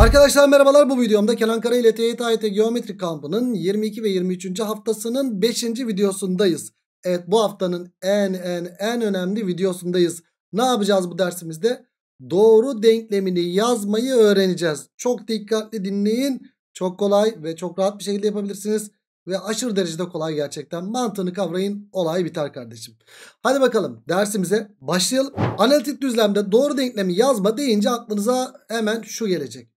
Arkadaşlar merhabalar bu videomda Kenan Kara ile TYT Geometri Kampı'nın 22 ve 23. haftasının 5. videosundayız. Evet bu haftanın en en en önemli videosundayız. Ne yapacağız bu dersimizde? Doğru denklemini yazmayı öğreneceğiz. Çok dikkatli dinleyin. Çok kolay ve çok rahat bir şekilde yapabilirsiniz. Ve aşırı derecede kolay gerçekten. Mantığını kavrayın olay biter kardeşim. Hadi bakalım dersimize başlayalım. Analitik düzlemde doğru denklemi yazma deyince aklınıza hemen şu gelecek.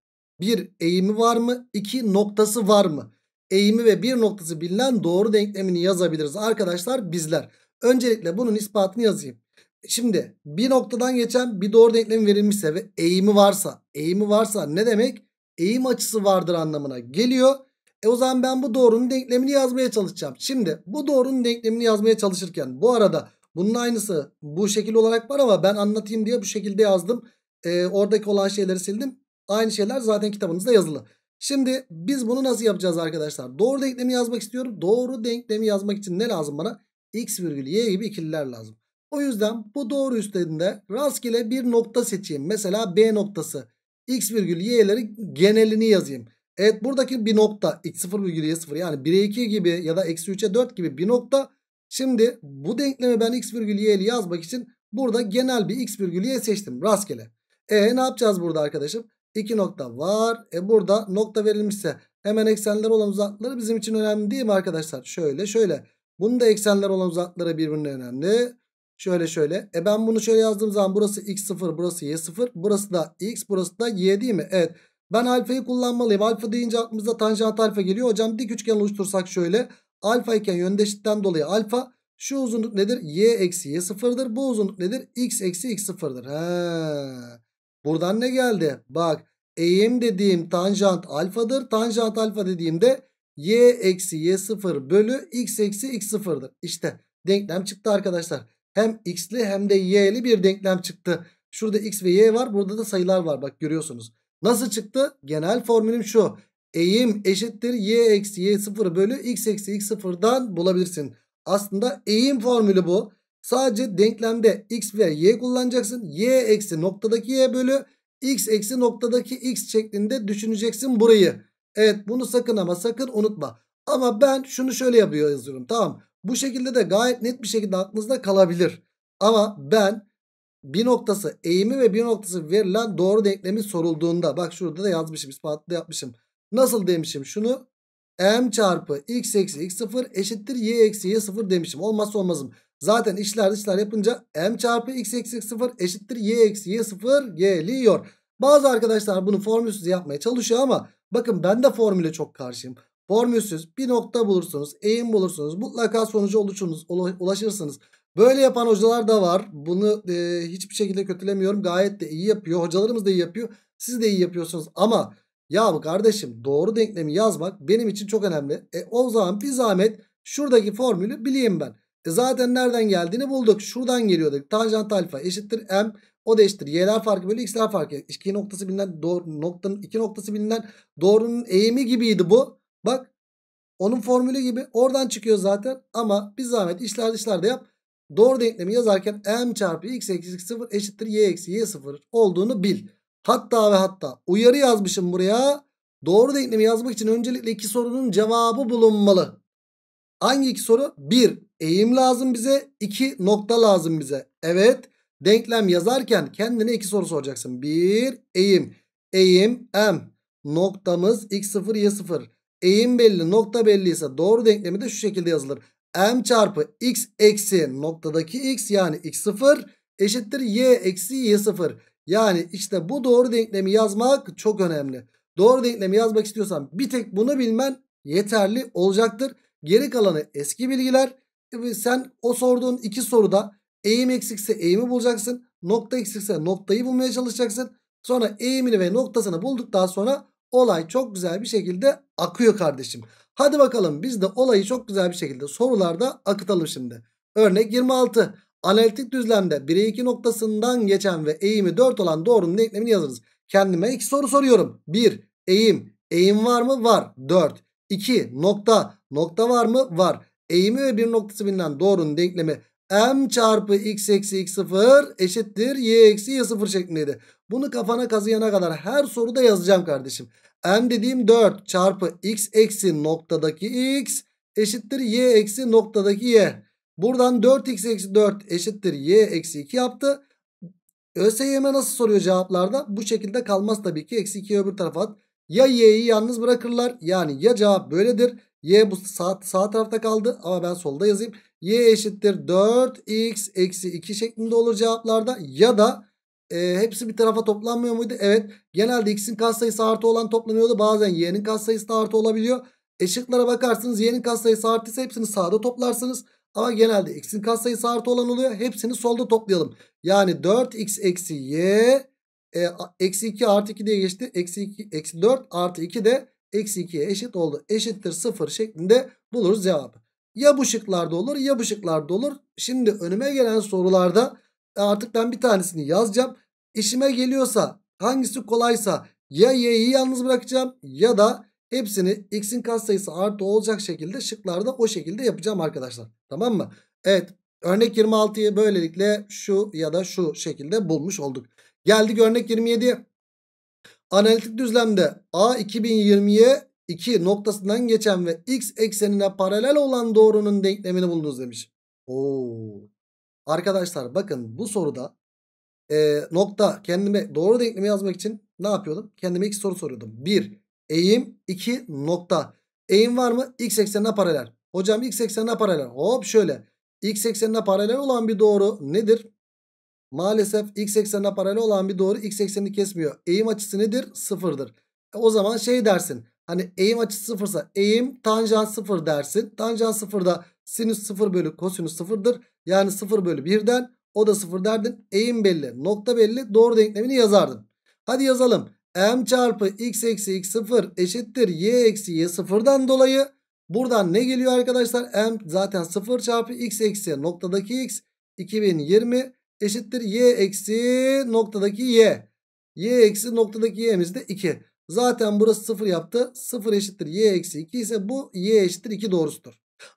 Bir eğimi var mı? İki noktası var mı? Eğimi ve bir noktası bilinen doğru denklemini yazabiliriz arkadaşlar bizler. Öncelikle bunun ispatını yazayım. Şimdi bir noktadan geçen bir doğru denklem verilmişse ve eğimi varsa, eğimi varsa ne demek? Eğim açısı vardır anlamına geliyor. E o zaman ben bu doğrunun denklemini yazmaya çalışacağım. Şimdi bu doğrunun denklemini yazmaya çalışırken bu arada bunun aynısı bu şekil olarak var ama ben anlatayım diye bu şekilde yazdım. E, oradaki olan şeyleri sildim. Aynı şeyler zaten kitabınızda yazılı. Şimdi biz bunu nasıl yapacağız arkadaşlar? Doğru denklemi yazmak istiyorum. Doğru denklemi yazmak için ne lazım bana? X virgül Y gibi ikililer lazım. O yüzden bu doğru üstlerinde rastgele bir nokta seçeyim. Mesela B noktası. X virgül Y'leri genelini yazayım. Evet buradaki bir nokta x0 virgül y0 yani 1'e 2 gibi ya da eksi 3'e 4 gibi bir nokta. Şimdi bu denklemi ben x virgül y'li yazmak için burada genel bir x virgül y seçtim rastgele. E ne yapacağız burada arkadaşım? 2 nokta var. E burada nokta verilmişse hemen eksenler olan uzaklıkları bizim için önemli değil mi arkadaşlar? Şöyle şöyle. Bunun da eksenler olan uzaklıkları birbirine önemli. Şöyle şöyle. E ben bunu şöyle yazdığım zaman burası x0 burası y0. Burası da x burası da y değil mi? Evet. Ben alfayı kullanmalıyım. Alfa deyince aklımıza tanjant alfa geliyor. Hocam dik üçgen oluştursak şöyle. Alfa iken yöndeşlikten dolayı alfa. Şu uzunluk nedir? y eksi y sıfırdır. Bu uzunluk nedir? x eksi x sıfırdır. Heee. Buradan ne geldi? Bak eğim dediğim tanjant alfadır. Tanjant alfa dediğimde y eksi y sıfır bölü x eksi x sıfırdır. İşte denklem çıktı arkadaşlar. Hem x'li hem de y'li bir denklem çıktı. Şurada x ve y var. Burada da sayılar var. Bak görüyorsunuz. Nasıl çıktı? Genel formülüm şu. Eğim eşittir y eksi y sıfır bölü x eksi x sıfırdan bulabilirsin. Aslında eğim formülü bu. Sadece denklemde x ve y kullanacaksın. y eksi noktadaki y bölü x eksi noktadaki x şeklinde düşüneceksin burayı. Evet bunu sakın ama sakın unutma. Ama ben şunu şöyle yapıyor yazıyorum tamam. Bu şekilde de gayet net bir şekilde aklınızda kalabilir. Ama ben bir noktası eğimi ve bir noktası verilen doğru denklemi sorulduğunda bak şurada da yazmışım ispatlı yapmışım. Nasıl demişim şunu m çarpı x eksi x sıfır eşittir y eksi y sıfır demişim. Olmazsa olmazım. Zaten işler işler yapınca m çarpı x eksi 0 eşittir y eksi y 0 geliyor. Bazı arkadaşlar bunu formülsüz yapmaya çalışıyor ama bakın ben de formüle çok karşıyım. Formülsüz bir nokta bulursunuz, eğim bulursunuz, mutlaka sonuca ulaşırsınız. Böyle yapan hocalar da var. Bunu e, hiçbir şekilde kötülemiyorum. Gayet de iyi yapıyor. Hocalarımız da iyi yapıyor. Siz de iyi yapıyorsunuz ama ya bu kardeşim doğru denklemi yazmak benim için çok önemli. E o zaman bir zahmet şuradaki formülü bileyim ben. E zaten nereden geldiğini bulduk. Şuradan geliyorduk. Tanjant alfa eşittir m. O da eşittir. Y'ler farkı bölü x'ler farkı. İki noktası bilinen doğru, noktanın iki noktası bilinen doğrunun eğimi gibiydi bu. Bak onun formülü gibi oradan çıkıyor zaten. Ama bir zahmet işler dışlar da yap. Doğru denklemi yazarken m çarpı x eksi x sıfır eşittir y eksi y sıfır olduğunu bil. Hatta ve hatta uyarı yazmışım buraya. Doğru denklemi yazmak için öncelikle iki sorunun cevabı bulunmalı. Hangi iki soru? Bir Eğim lazım bize. iki Nokta lazım bize. Evet. Denklem yazarken kendine iki soru soracaksın. Bir Eğim. Eğim M. Noktamız X0 Y0. Eğim belli nokta belli ise doğru denklemi de şu şekilde yazılır. M çarpı X eksi noktadaki X yani X0 eşittir Y eksi Y0. Yani işte bu doğru denklemi yazmak çok önemli. Doğru denklemi yazmak istiyorsan bir tek bunu bilmen yeterli olacaktır. Geri kalanı eski bilgiler. E sen o sorduğun iki soruda eğim eksikse eğimi bulacaksın. Nokta eksikse noktayı bulmaya çalışacaksın. Sonra eğimini ve noktasını bulduktan sonra olay çok güzel bir şekilde akıyor kardeşim. Hadi bakalım biz de olayı çok güzel bir şekilde sorularda akıtalım şimdi. Örnek 26. Analitik düzlemde 1'e 2 noktasından geçen ve eğimi 4 olan doğrunun denklemini yazınız. Kendime iki soru soruyorum. 1. Eğim. Eğim var mı? Var. 4. 2 nokta nokta var mı? Var. Eğimi ve bir noktası bilinen doğrunun denklemi m çarpı x eksi x sıfır eşittir y eksi y sıfır şeklindeydi. Bunu kafana kazıyana kadar her soruda yazacağım kardeşim. m dediğim 4 çarpı x eksi noktadaki x eşittir y eksi noktadaki y. Buradan 4x eksi 4 eşittir y eksi 2 yaptı. ÖSYM nasıl soruyor cevaplarda? Bu şekilde kalmaz tabii ki. Eksi 2'yi öbür tarafa at. Ya y'yi yalnız bırakırlar. Yani ya cevap böyledir. Y bu sağ, sağ tarafta kaldı ama ben solda yazayım. Y eşittir 4x eksi 2 şeklinde olur cevaplarda. Ya da e, hepsi bir tarafa toplanmıyor muydu? Evet. Genelde x'in katsayısı artı olan toplanıyordu. Bazen y'nin katsayısı da artı olabiliyor. E bakarsınız y'nin katsayısı artıysa hepsini sağda toplarsınız. Ama genelde x'in katsayısı artı olan oluyor. Hepsini solda toplayalım. Yani 4x eksi y e, eksi 2 artı 2 diye geçti. Eksi, 2, eksi 4 artı 2 de eksi 2'ye eşit oldu. Eşittir 0 şeklinde buluruz cevabı. Ya bu şıklarda olur ya bu şıklarda olur. Şimdi önüme gelen sorularda e, artık ben bir tanesini yazacağım. İşime geliyorsa hangisi kolaysa ya y'yi yalnız bırakacağım ya da hepsini x'in katsayısı artı olacak şekilde şıklarda o şekilde yapacağım arkadaşlar. Tamam mı? Evet örnek 26'yı böylelikle şu ya da şu şekilde bulmuş olduk. Geldik örnek 27'ye. Analitik düzlemde A 2020'ye 2 noktasından geçen ve x eksenine paralel olan doğrunun denklemini bulunuz demiş. Oo. Arkadaşlar bakın bu soruda e, nokta kendime doğru denklemi yazmak için ne yapıyordum? Kendime iki soru soruyordum. 1 eğim 2 nokta. Eğim var mı? X eksenine paralel. Hocam x eksenine paralel. Hop şöyle. X eksenine paralel olan bir doğru nedir? Maalesef x eksenine paralel olan bir doğru x eksenini kesmiyor. Eğim açısı nedir? Sıfırdır. E o zaman şey dersin. Hani eğim açısı sıfırsa eğim tanjant sıfır dersin. Tanjant sıfırda sinüs sıfır bölü kosinüs sıfırdır. Yani sıfır bölü birden o da sıfır derdin. Eğim belli. Nokta belli. Doğru denklemini yazardın. Hadi yazalım. M çarpı x eksi x sıfır eşittir y eksi y sıfırdan dolayı. Buradan ne geliyor arkadaşlar? M zaten sıfır çarpı x eksi noktadaki x 2020 eşittir y eksi noktadaki y. y eksi noktadaki y'miz de 2. Zaten burası 0 yaptı. 0 eşittir y eksi 2 ise bu y eşittir 2 doğrusudur.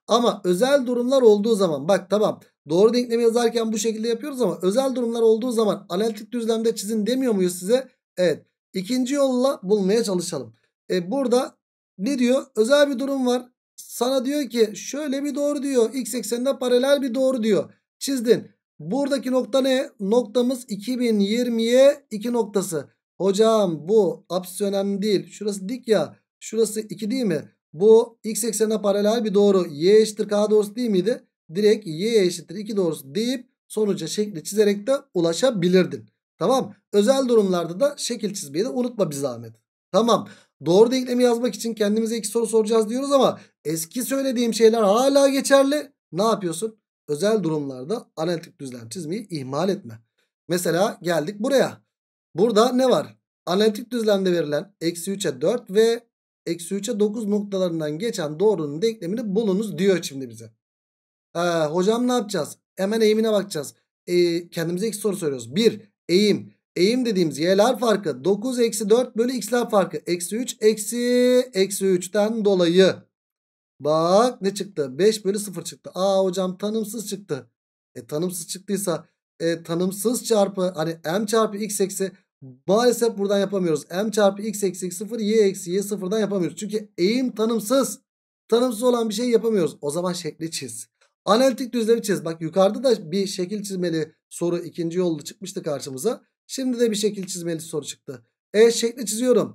Ama özel durumlar olduğu zaman bak tamam doğru denklemi yazarken bu şekilde yapıyoruz ama özel durumlar olduğu zaman analitik düzlemde çizin demiyor muyuz size? Evet. İkinci yolla bulmaya çalışalım. E burada ne diyor? Özel bir durum var. Sana diyor ki şöyle bir doğru diyor. X eksenine paralel bir doğru diyor. Çizdin. Buradaki nokta ne? Noktamız 2020'ye 2 noktası. Hocam bu apsis önemli değil. Şurası dik ya. Şurası 2 değil mi? Bu x eksenine paralel bir doğru. Y eşittir k doğrusu değil miydi? Direkt y eşittir 2 doğrusu deyip sonuca şekli çizerek de ulaşabilirdin. Tamam. Özel durumlarda da şekil çizmeyi de unutma bir zahmet. Tamam. Doğru denklemi yazmak için kendimize iki soru soracağız diyoruz ama eski söylediğim şeyler hala geçerli. Ne yapıyorsun? özel durumlarda analitik düzlem çizmeyi ihmal etme. Mesela geldik buraya. Burada ne var? Analitik düzlemde verilen eksi 3'e 4 ve eksi 3'e 9 noktalarından geçen doğrunun denklemini bulunuz diyor şimdi bize. Ee, hocam ne yapacağız? Hemen eğimine bakacağız. Ee, kendimize iki soru soruyoruz. 1. Eğim. Eğim dediğimiz y'ler farkı 9 eksi 4 bölü x'ler farkı. Eksi 3 eksi eksi 3'ten dolayı Bak ne çıktı? 5 bölü 0 çıktı. Aa hocam tanımsız çıktı. E tanımsız çıktıysa e, tanımsız çarpı hani m çarpı x eksi maalesef buradan yapamıyoruz. m çarpı x eksi 0 y eksi y sıfırdan yapamıyoruz. Çünkü eğim tanımsız. Tanımsız olan bir şey yapamıyoruz. O zaman şekli çiz. Analitik düzlemi çiz. Bak yukarıda da bir şekil çizmeli soru ikinci yolda çıkmıştı karşımıza. Şimdi de bir şekil çizmeli soru çıktı. E şekli çiziyorum.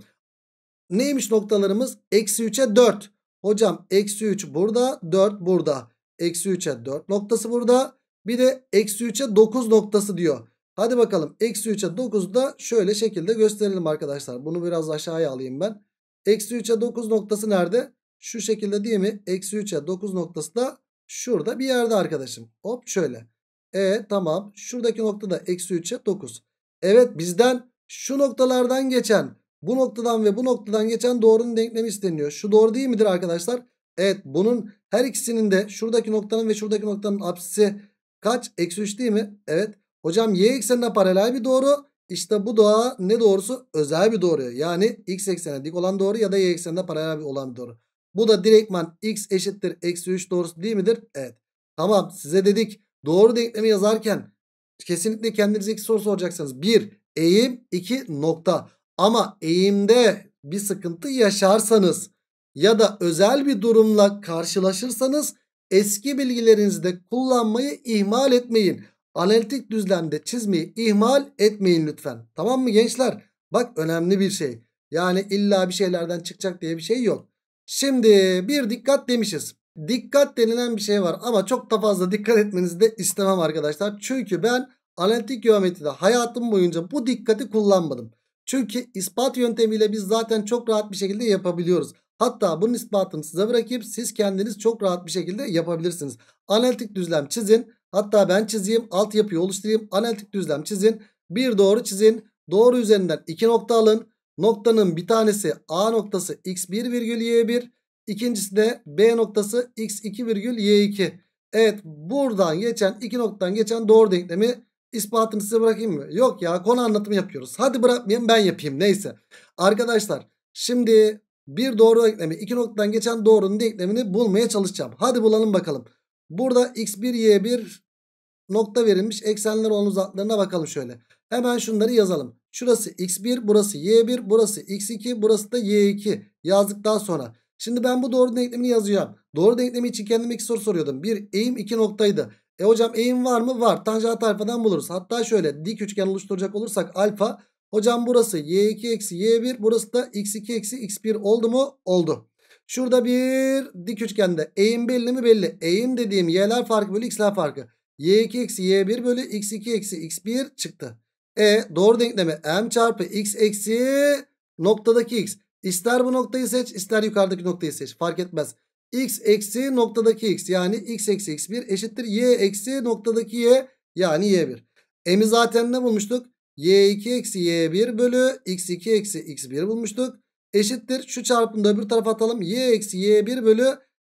Neymiş noktalarımız? Eksi 3'e 4. Hocam eksi 3 burada 4 burada. Eksi 3'e 4 noktası burada. Bir de eksi 3'e 9 noktası diyor. Hadi bakalım eksi 3'e 9'u da şöyle şekilde gösterelim arkadaşlar. Bunu biraz aşağıya alayım ben. Eksi 3'e 9 noktası nerede? Şu şekilde değil mi? Eksi 3'e 9 noktası da şurada bir yerde arkadaşım. Hop şöyle. E tamam şuradaki noktada eksi 3'e 9. Evet bizden şu noktalardan geçen bu noktadan ve bu noktadan geçen doğrunun denklemi isteniyor. Şu doğru değil midir arkadaşlar? Evet bunun her ikisinin de şuradaki noktanın ve şuradaki noktanın apsisi kaç? Eksi 3 değil mi? Evet. Hocam y eksenine paralel bir doğru. İşte bu doğa ne doğrusu? Özel bir doğru. Yani x eksenine dik olan doğru ya da y eksenine paralel bir olan bir doğru. Bu da direktman x eşittir eksi 3 doğrusu değil midir? Evet. Tamam size dedik doğru denklemi yazarken kesinlikle kendinize iki soru soracaksınız. 1. Eğim 2. Nokta. Ama eğimde bir sıkıntı yaşarsanız ya da özel bir durumla karşılaşırsanız eski bilgilerinizi de kullanmayı ihmal etmeyin. Analitik düzlemde çizmeyi ihmal etmeyin lütfen. Tamam mı gençler? Bak önemli bir şey. Yani illa bir şeylerden çıkacak diye bir şey yok. Şimdi bir dikkat demişiz. Dikkat denilen bir şey var ama çok da fazla dikkat etmenizi de istemem arkadaşlar. Çünkü ben analitik geometride hayatım boyunca bu dikkati kullanmadım. Çünkü ispat yöntemiyle biz zaten çok rahat bir şekilde yapabiliyoruz. Hatta bunun ispatını size bırakıp Siz kendiniz çok rahat bir şekilde yapabilirsiniz. Analitik düzlem çizin. Hatta ben çizeyim. Altyapıyı oluşturayım. Analitik düzlem çizin. Bir doğru çizin. Doğru üzerinden iki nokta alın. Noktanın bir tanesi A noktası x1 virgül y1. İkincisi de B noktası x2 virgül y2. Evet buradan geçen iki noktadan geçen doğru denklemi İspatını size bırakayım mı? Yok ya konu anlatımı yapıyoruz. Hadi bırakmayayım ben yapayım neyse. Arkadaşlar şimdi bir doğru denklemi iki noktadan geçen doğrunun denklemini bulmaya çalışacağım. Hadi bulalım bakalım. Burada x1 y1 nokta verilmiş eksenler olan uzaklarına bakalım şöyle. Hemen şunları yazalım. Şurası x1 burası y1 burası x2 burası da y2 yazdıktan sonra. Şimdi ben bu doğru denklemini yazacağım. Doğru denklemi için kendime iki soru soruyordum. Bir eğim iki noktaydı. E hocam eğim var mı? Var. Tanjant alfadan buluruz. Hatta şöyle dik üçgen oluşturacak olursak alfa. Hocam burası y2 eksi y1 burası da x2 eksi x1 oldu mu? Oldu. Şurada bir dik üçgende eğim belli mi? Belli. Eğim dediğim y'ler farkı bölü x'ler farkı. y2 eksi y1 bölü x2 eksi x1 çıktı. E doğru denkleme m çarpı x eksi noktadaki x. İster bu noktayı seç ister yukarıdaki noktayı seç. Fark etmez x eksi noktadaki x yani x eksi x1 eşittir y eksi noktadaki y yani y1. M'i zaten ne bulmuştuk? y2 eksi y1 bölü x2 eksi x1 bulmuştuk. Eşittir şu çarpımda bir tarafa atalım y eksi y1 bölü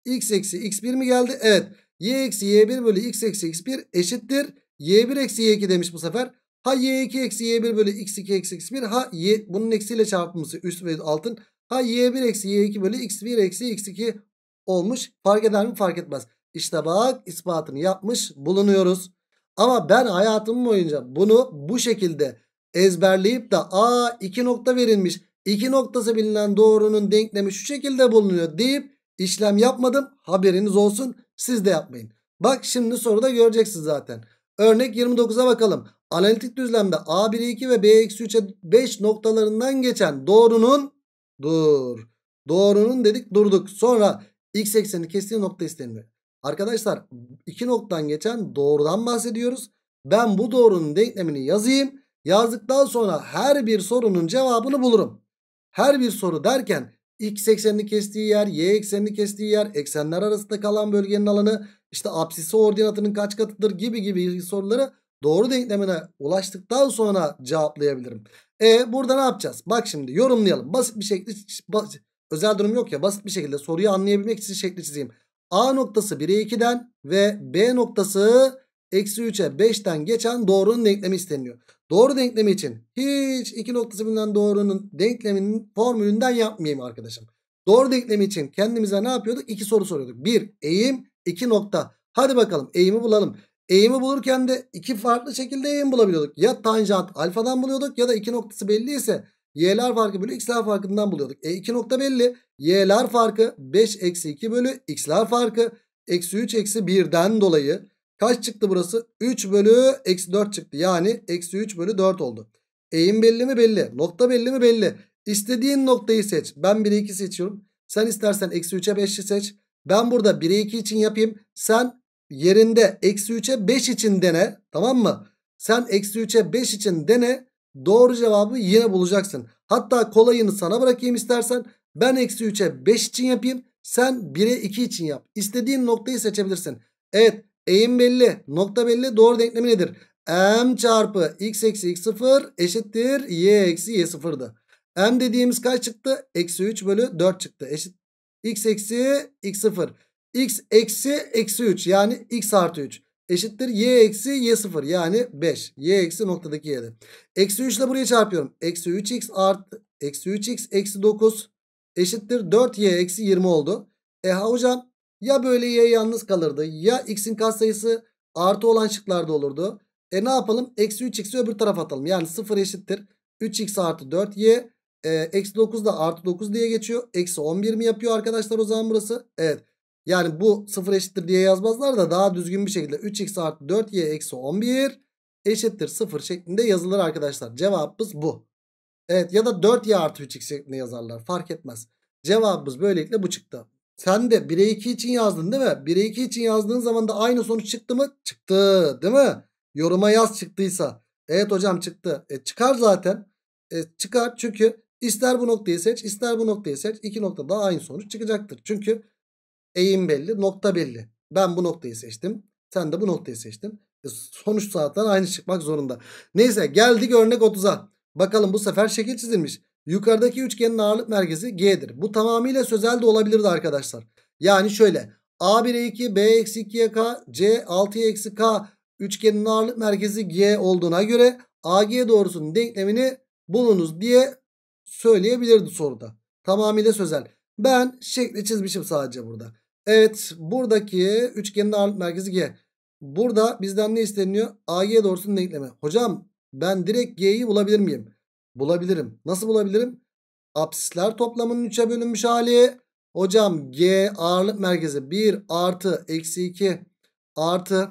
x eksi x1 mi geldi? Evet y eksi y1 bölü x eksi x1 eşittir y1 eksi y2 demiş bu sefer. Ha y2 eksi y1 bölü x2 eksi x1 ha y bunun eksiyle çarpımısı üst ve altın. Ha y1 eksi y2 bölü x1 eksi x2 olmuş. Fark eder mi? Fark etmez. İşte bak ispatını yapmış bulunuyoruz. Ama ben hayatım boyunca bunu bu şekilde ezberleyip de a iki nokta verilmiş. iki noktası bilinen doğrunun denklemi şu şekilde bulunuyor deyip işlem yapmadım. Haberiniz olsun siz de yapmayın. Bak şimdi soruda göreceksiniz zaten. Örnek 29'a bakalım. Analitik düzlemde A1-2 ve B-3'e 5 noktalarından geçen doğrunun dur. Doğrunun dedik durduk. Sonra X ekseni kestiği nokta isteniyor. Arkadaşlar iki noktadan geçen doğrudan bahsediyoruz. Ben bu doğrunun denklemini yazayım. Yazdıktan sonra her bir sorunun cevabını bulurum. Her bir soru derken x eksenini kestiği yer, y eksenini kestiği yer, eksenler arasında kalan bölgenin alanı, işte apsisi ordinatının kaç katıdır gibi gibi soruları doğru denklemine ulaştıktan sonra cevaplayabilirim. E burada ne yapacağız? Bak şimdi yorumlayalım. Basit bir şekilde Özel durum yok ya basit bir şekilde soruyu anlayabilmek için şekli çizeyim. A noktası 1'e 2'den ve B noktası eksi 3'e 5'ten geçen doğrunun denklemi isteniyor. Doğru denklemi için hiç iki noktası bilinen doğrunun denkleminin formülünden yapmayayım arkadaşım. Doğru denklemi için kendimize ne yapıyorduk? İki soru soruyorduk. Bir eğim iki nokta. Hadi bakalım eğimi bulalım. Eğimi bulurken de iki farklı şekilde eğim bulabiliyorduk. Ya tanjant alfadan buluyorduk ya da iki noktası belli ise Y'ler farkı bölü x'ler farkından buluyorduk. E 2 nokta belli. Y'ler farkı 5 eksi 2 bölü x'ler farkı eksi 3 eksi 1'den dolayı kaç çıktı burası? 3 bölü eksi 4 çıktı. Yani eksi 3 bölü 4 oldu. Eğim belli mi? Belli. Nokta belli mi? Belli. İstediğin noktayı seç. Ben 1'e 2 seçiyorum. Sen istersen eksi 3'e 5'i seç. Ben burada 1'e 2 için yapayım. Sen yerinde eksi 3'e 5 için dene. Tamam mı? Sen eksi 3'e 5 için dene. Doğru cevabı yine bulacaksın. Hatta kolayını sana bırakayım istersen. Ben eksi 3'e 5 için yapayım. Sen 1'e 2 için yap. İstediğin noktayı seçebilirsin. Evet eğim belli. Nokta belli. Doğru denklemi nedir? M çarpı x eksi x 0 eşittir y eksi y sıfırdı. M dediğimiz kaç çıktı? Eksi 3 bölü 4 çıktı. Eşit x eksi x 0. x eksi eksi 3 yani x artı 3 eşittir y eksi y sıfır yani 5. y eksi noktadaki y'de. Eksi 3 ile buraya çarpıyorum. Eksi 3x artı eksi 3x eksi 9 eşittir 4y eksi 20 oldu. E ha hocam ya böyle y yalnız kalırdı ya x'in katsayısı artı olan şıklarda olurdu. E ne yapalım? Eksi 3x'i öbür tarafa atalım. Yani 0 eşittir. 3x artı 4y. E, eksi 9 da artı 9 diye geçiyor. Eksi 11 mi yapıyor arkadaşlar o zaman burası? Evet. Yani bu 0 eşittir diye yazmazlar da daha düzgün bir şekilde 3x artı 4y eksi 11 eşittir 0 şeklinde yazılır arkadaşlar. Cevabımız bu. Evet ya da 4y artı 3x şeklinde yazarlar fark etmez. Cevabımız böylelikle bu çıktı. Sen de 1'e 2 için yazdın değil mi? 1'e 2 için yazdığın zaman da aynı sonuç çıktı mı? Çıktı değil mi? Yoruma yaz çıktıysa. Evet hocam çıktı. E, çıkar zaten. E, çıkar çünkü ister bu noktayı seç ister bu noktayı seç. İki noktada aynı sonuç çıkacaktır. Çünkü Eğim belli. Nokta belli. Ben bu noktayı seçtim. Sen de bu noktayı seçtin. E sonuç zaten aynı çıkmak zorunda. Neyse geldik örnek 30'a. Bakalım bu sefer şekil çizilmiş. Yukarıdaki üçgenin ağırlık merkezi G'dir. Bu tamamıyla sözel de olabilirdi arkadaşlar. Yani şöyle A 1'e 2, B eksi 2'ye K, C 6'ya eksi K üçgenin ağırlık merkezi G olduğuna göre AG doğrusunun denklemini bulunuz diye söyleyebilirdi soruda. Tamamıyla sözel. Ben şekli çizmişim sadece burada. Evet buradaki üçgenin ağırlık merkezi G. Burada bizden ne isteniyor? AY doğrusunun denklemi. Hocam ben direkt G'yi bulabilir miyim? Bulabilirim. Nasıl bulabilirim? Apsisler toplamının 3'e bölünmüş hali. Hocam G ağırlık merkezi 1 artı eksi 2 artı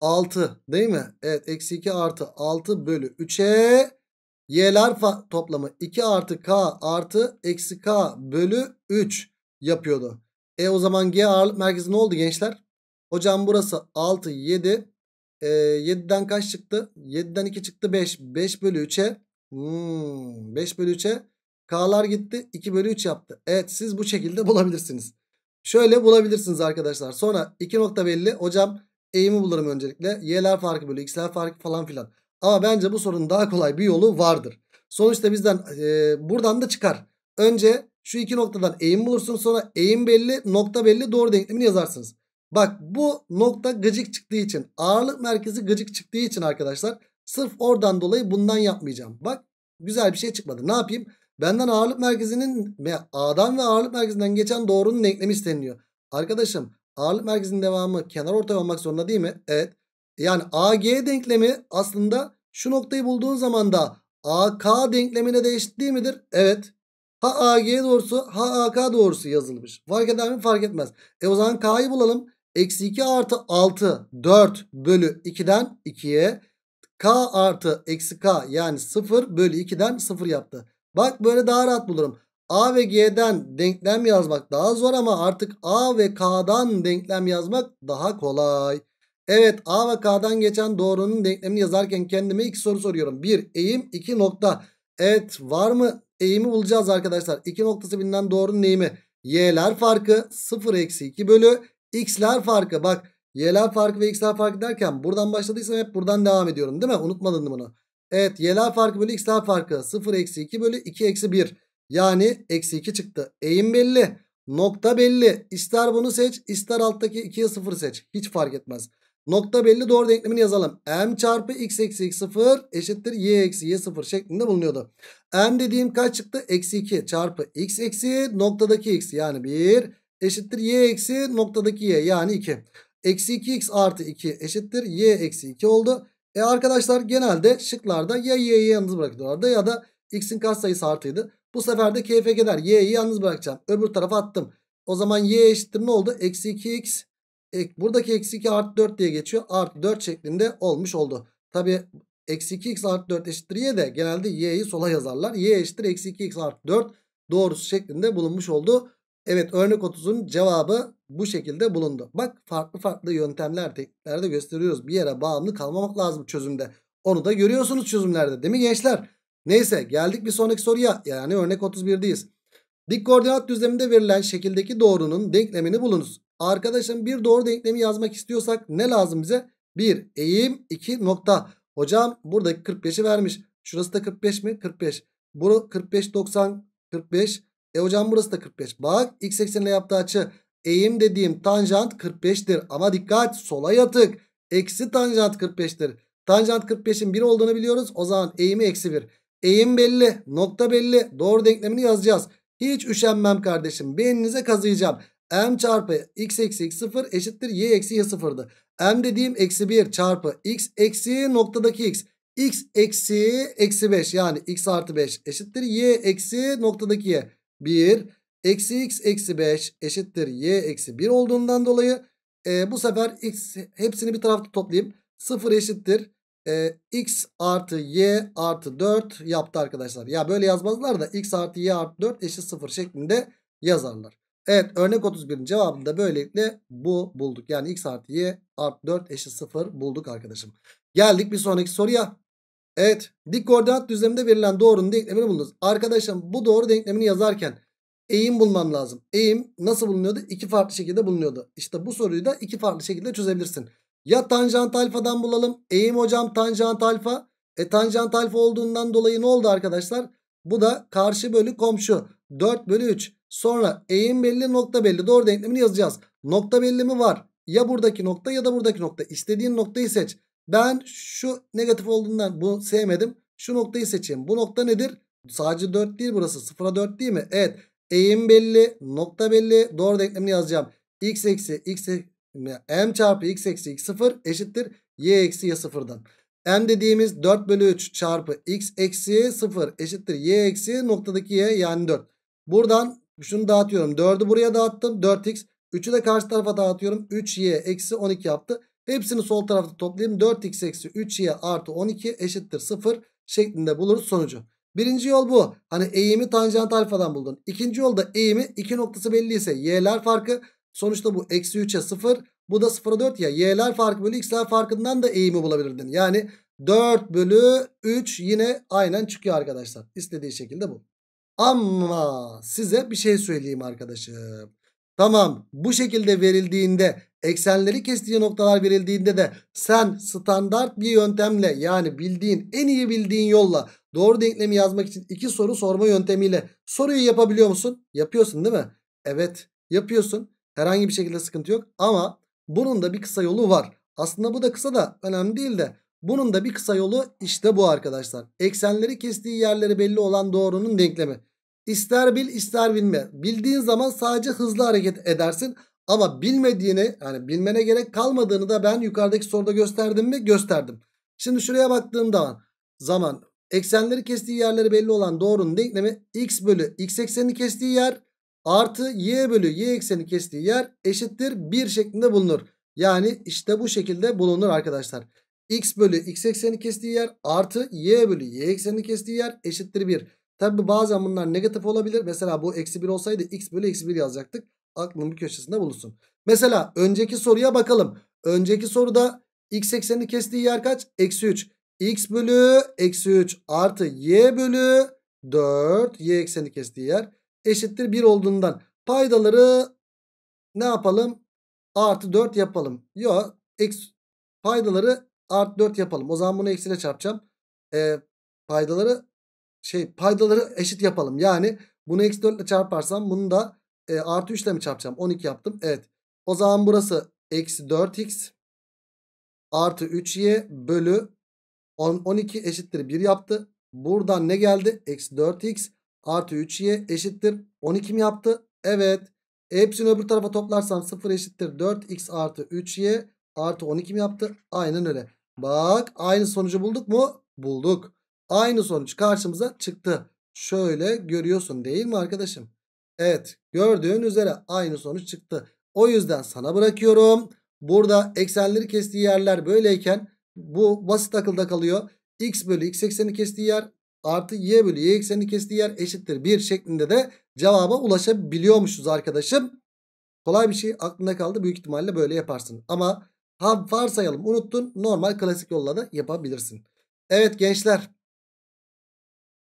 6 değil mi? Evet eksi 2 artı 6 bölü 3'e y'ler toplamı 2 artı k artı eksi k bölü 3 yapıyordu. E o zaman G ağırlık merkezi ne oldu gençler? Hocam burası 6, 7. E, 7'den kaç çıktı? 7'den 2 çıktı 5. 5 bölü 3'e. Hmm, 5 bölü 3'e. K'lar gitti. 2 bölü 3 yaptı. Evet siz bu şekilde bulabilirsiniz. Şöyle bulabilirsiniz arkadaşlar. Sonra 2 nokta belli. Hocam eğimi bulurum öncelikle. Y'ler farkı bölü x'ler farkı falan filan. Ama bence bu sorunun daha kolay bir yolu vardır. Sonuçta bizden e, buradan da çıkar. Önce şu iki noktadan eğim bulursun Sonra eğim belli, nokta belli, doğru denklemini yazarsınız. Bak bu nokta gıcık çıktığı için, ağırlık merkezi gıcık çıktığı için arkadaşlar sırf oradan dolayı bundan yapmayacağım. Bak güzel bir şey çıkmadı. Ne yapayım? Benden ağırlık merkezinin A'dan ve ağırlık merkezinden geçen doğrunun denklemi isteniliyor. Arkadaşım ağırlık merkezinin devamı kenar ortaya olmak zorunda değil mi? Evet. Yani AG denklemi aslında şu noktayı bulduğun zaman da AK denklemine de değil midir? Evet. HAG doğrusu HAK doğrusu yazılmış. Fark eder mi? Fark etmez. E o zaman K'yı bulalım. Eksi 2 artı 6 4 bölü 2'den 2'ye K artı eksi K yani 0 bölü 2'den 0 yaptı. Bak böyle daha rahat bulurum. A ve G'den denklem yazmak daha zor ama artık A ve K'dan denklem yazmak daha kolay. Evet A ve K'dan geçen doğrunun denklemini yazarken kendime iki soru soruyorum. 1 eğim 2 nokta. Evet var mı eğimi bulacağız arkadaşlar. 2 noktası bilinen doğrunun eğimi. Y'ler farkı 0 eksi 2 bölü x'ler farkı. Bak y'ler farkı ve x'ler farkı derken buradan başladıysam hep buradan devam ediyorum değil mi? Unutmadın bunu. Evet y'ler farkı bölü x'ler farkı 0 eksi 2 bölü 2 eksi 1. Yani eksi 2 çıktı. Eğim belli. Nokta belli. İster bunu seç ister alttaki 2'ye 0 seç. Hiç fark etmez. Nokta belli doğru denklemini yazalım. M çarpı x eksi x sıfır eşittir y eksi y sıfır şeklinde bulunuyordu. M dediğim kaç çıktı? Eksi 2 çarpı x eksi noktadaki x yani 1 eşittir y eksi noktadaki y yani 2. Eksi 2x artı 2 eşittir y eksi 2 oldu. E arkadaşlar genelde şıklarda ya y'yi yalnız bırakıyorlardı ya da x'in katsayısı artıydı. Bu sefer de keyfe gider. y'yi yalnız bırakacağım. Öbür tarafa attım. O zaman y eşittir ne oldu? Eksi 2x buradaki eksi 2 artı 4 diye geçiyor. Artı 4 şeklinde olmuş oldu. Tabi eksi 2x artı 4 eşittir y de genelde y'yi sola yazarlar. y eşittir eksi 2x artı 4 doğrusu şeklinde bulunmuş oldu. Evet örnek 30'un cevabı bu şekilde bulundu. Bak farklı farklı yöntemler tekniklerde gösteriyoruz. Bir yere bağımlı kalmamak lazım çözümde. Onu da görüyorsunuz çözümlerde değil mi gençler? Neyse geldik bir sonraki soruya. Yani örnek 31'deyiz. Dik koordinat düzleminde verilen şekildeki doğrunun denklemini bulunuz. Arkadaşım bir doğru denklemi yazmak istiyorsak ne lazım bize? 1 eğim 2 nokta. Hocam buradaki 45'i vermiş. Şurası da 45 mi? 45. Buru 45 90 45. E hocam burası da 45. Bak x ekseniyle yaptığı açı eğim dediğim tanjant 45'tir. Ama dikkat sola yatık. Eksi tanjant 45'tir. Tanjant 45'in 1 olduğunu biliyoruz. O zaman eğimi eksi 1. Eğim belli. Nokta belli. Doğru denklemini yazacağız. Hiç üşenmem kardeşim. Beyninize kazıyacağım m çarpı x eksi x sıfır eşittir y eksi y sıfırdı. m dediğim eksi 1 çarpı x eksi noktadaki x. x eksi eksi 5 yani x artı 5 eşittir y eksi noktadaki y. 1 eksi x eksi 5 eşittir y eksi 1 olduğundan dolayı e, bu sefer x hepsini bir tarafta toplayayım. 0 eşittir e, x artı y artı 4 yaptı arkadaşlar. Ya böyle yazmazlar da x artı y artı 4 eşit 0 şeklinde yazarlar. Evet örnek 31'in cevabında böylelikle bu bulduk. Yani x artı y artı 4 eşit 0 bulduk arkadaşım. Geldik bir sonraki soruya. Evet dik koordinat düzleminde verilen doğrunun denklemini bulunuz. Arkadaşım bu doğru denklemini yazarken eğim bulmam lazım. Eğim nasıl bulunuyordu? İki farklı şekilde bulunuyordu. İşte bu soruyu da iki farklı şekilde çözebilirsin. Ya tanjant alfadan bulalım. Eğim hocam tanjant alfa. E tanjant alfa olduğundan dolayı ne oldu arkadaşlar? Bu da karşı bölü komşu. 4 bölü 3. Sonra eğim belli nokta belli. Doğru denklemini yazacağız. Nokta belli mi var? Ya buradaki nokta ya da buradaki nokta. İstediğin noktayı seç. Ben şu negatif olduğundan bunu sevmedim. Şu noktayı seçeyim. Bu nokta nedir? Sadece 4 değil burası. 0'a 4 değil mi? Evet. Eğim belli. Nokta belli. Doğru denklemini yazacağım. X eksi x e-, m çarpı x eksi x 0 eşittir. Y eksi y 0'dan. M dediğimiz 4 bölü 3 çarpı x eksi 0 eşittir y eksi noktadaki y yani 4. Buradan şunu dağıtıyorum. 4'ü buraya dağıttım. 4x. 3'ü de karşı tarafa dağıtıyorum. 3y eksi 12 yaptı. Hepsini sol tarafta toplayayım. 4x eksi 3y artı 12 eşittir 0 şeklinde buluruz sonucu. Birinci yol bu. Hani eğimi tanjant alfadan buldun. İkinci yolda eğimi iki noktası belliyse y'ler farkı. Sonuçta bu eksi 3'e 0. Bu da 0'a 4 ya. Y'ler farkı bölü x'ler farkından da eğimi bulabilirdin. Yani 4 bölü 3 yine aynen çıkıyor arkadaşlar. İstediği şekilde bu. Ama size bir şey söyleyeyim arkadaşım. Tamam bu şekilde verildiğinde eksenleri kestiği noktalar verildiğinde de sen standart bir yöntemle yani bildiğin en iyi bildiğin yolla doğru denklemi yazmak için iki soru sorma yöntemiyle soruyu yapabiliyor musun? Yapıyorsun değil mi? Evet yapıyorsun. Herhangi bir şekilde sıkıntı yok ama bunun da bir kısa yolu var. Aslında bu da kısa da önemli değil de bunun da bir kısa yolu işte bu arkadaşlar. Eksenleri kestiği yerleri belli olan doğrunun denklemi. İster bil ister bilme. Bildiğin zaman sadece hızlı hareket edersin. Ama bilmediğini yani bilmene gerek kalmadığını da ben yukarıdaki soruda gösterdim mi? Gösterdim. Şimdi şuraya baktığımda zaman eksenleri kestiği yerleri belli olan doğrunun denklemi x bölü x eksenini kestiği yer artı y bölü y ekseni kestiği yer eşittir 1 şeklinde bulunur. Yani işte bu şekilde bulunur arkadaşlar. x bölü x ekseni kestiği yer artı y bölü y ekseni kestiği yer eşittir 1. Tabi bazen bunlar negatif olabilir. Mesela bu eksi 1 olsaydı x bölü eksi 1 yazacaktık. Aklının bir köşesinde bulunsun. Mesela önceki soruya bakalım. Önceki soruda x eksenini kestiği yer kaç? Eksi 3. x bölü eksi 3 artı y bölü 4. y ekseni kestiği yer eşittir 1 olduğundan paydaları ne yapalım? Artı 4 yapalım. Yok. Paydaları artı 4 yapalım. O zaman bunu eksiyle çarpacağım. E, paydaları şey paydaları eşit yapalım. Yani bunu eksi 4 ile çarparsam bunu da e, artı 3 ile mi çarpacağım? 12 yaptım. Evet. O zaman burası eksi 4x artı 3y bölü 10, 12 eşittir 1 yaptı. Buradan ne geldi? Eksi 4x artı 3y eşittir 12 mi yaptı? Evet. Hepsini öbür tarafa toplarsam 0 eşittir 4x artı 3y artı 12 mi yaptı? Aynen öyle. Bak aynı sonucu bulduk mu? Bulduk. Aynı sonuç karşımıza çıktı. Şöyle görüyorsun değil mi arkadaşım? Evet gördüğün üzere aynı sonuç çıktı. O yüzden sana bırakıyorum. Burada eksenleri kestiği yerler böyleyken bu basit akılda kalıyor. X bölü X ekseni kestiği yer artı Y bölü Y ekseni kestiği yer eşittir 1 şeklinde de cevaba ulaşabiliyormuşuz arkadaşım. Kolay bir şey aklında kaldı. Büyük ihtimalle böyle yaparsın. Ama ha varsayalım unuttun normal klasik yolla da yapabilirsin. Evet gençler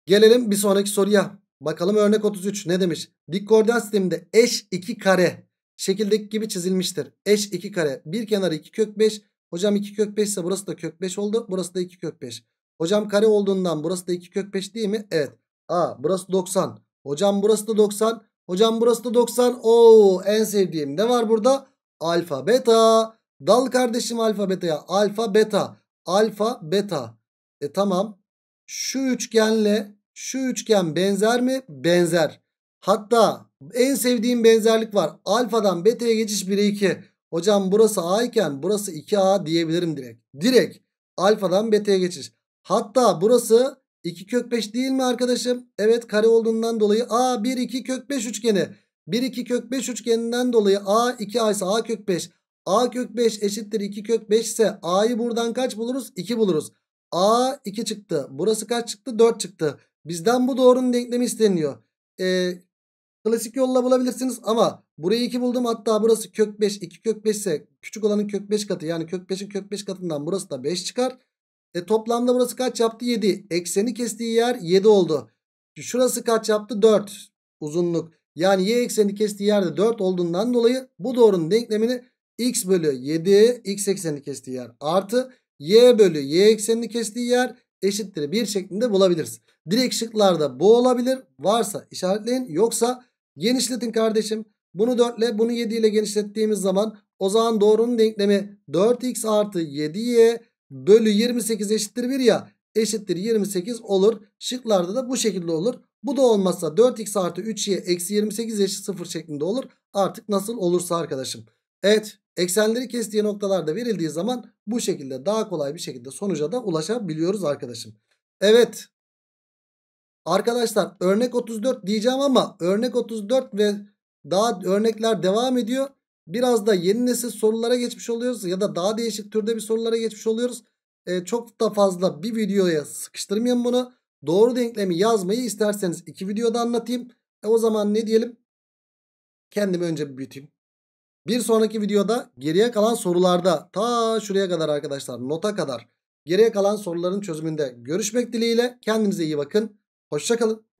Gelelim bir sonraki soruya. Bakalım örnek 33 ne demiş? Dik koordinat sisteminde eş 2 kare şekildeki gibi çizilmiştir. Eş 2 kare. Bir kenarı 2 kök 5. Hocam 2 kök 5 ise burası da kök 5 oldu. Burası da 2 kök 5. Hocam kare olduğundan burası da 2 kök 5 değil mi? Evet. A burası 90. Hocam burası da 90. Hocam burası da 90. Oo en sevdiğim ne var burada? Alfa beta. Dal kardeşim alfa beta ya. Alfa beta. Alfa beta. E tamam şu üçgenle şu üçgen benzer mi? Benzer. Hatta en sevdiğim benzerlik var. Alfadan beta'ya geçiş 1'e 2. Hocam burası A iken burası 2A diyebilirim direkt. Direkt alfadan beta'ya geçiş. Hatta burası 2 kök 5 değil mi arkadaşım? Evet kare olduğundan dolayı A 1 2 kök 5 üçgeni. 1 2 kök 5 üçgeninden dolayı A 2A ise A kök 5. A kök 5 eşittir 2 kök 5 ise A'yı buradan kaç buluruz? 2 buluruz. A 2 çıktı. Burası kaç çıktı? 4 çıktı. Bizden bu doğrunun denklemi isteniyor. E, klasik yolla bulabilirsiniz ama burayı 2 buldum. Hatta burası kök 5. 2 kök 5 ise küçük olanın kök 5 katı. Yani kök 5'in kök 5 katından burası da 5 çıkar. E, toplamda burası kaç yaptı? 7. Ekseni kestiği yer 7 oldu. Şurası kaç yaptı? 4 uzunluk. Yani y ekseni kestiği yerde 4 olduğundan dolayı bu doğrunun denklemini x bölü 7 x ekseni kestiği yer artı y bölü y eksenini kestiği yer eşittir 1 şeklinde bulabiliriz. Direkt şıklarda bu olabilir. Varsa işaretleyin. Yoksa genişletin kardeşim. Bunu 4 ile bunu 7 ile genişlettiğimiz zaman o zaman doğrunun denklemi 4x artı 7y bölü 28 eşittir 1 ya eşittir 28 olur. Şıklarda da bu şekilde olur. Bu da olmazsa 4x artı 3y eksi 28 eşit 0 şeklinde olur. Artık nasıl olursa arkadaşım. Evet eksenleri kestiği noktalarda verildiği zaman bu şekilde daha kolay bir şekilde sonuca da ulaşabiliyoruz arkadaşım. Evet arkadaşlar örnek 34 diyeceğim ama örnek 34 ve daha örnekler devam ediyor. Biraz da yeni nesil sorulara geçmiş oluyoruz ya da daha değişik türde bir sorulara geçmiş oluyoruz. Ee, çok da fazla bir videoya sıkıştırmayın bunu. Doğru denklemi yazmayı isterseniz iki videoda anlatayım. E o zaman ne diyelim? Kendimi önce bir büyüteyim. Bir sonraki videoda geriye kalan sorularda ta şuraya kadar arkadaşlar nota kadar geriye kalan soruların çözümünde görüşmek dileğiyle. Kendinize iyi bakın. Hoşçakalın.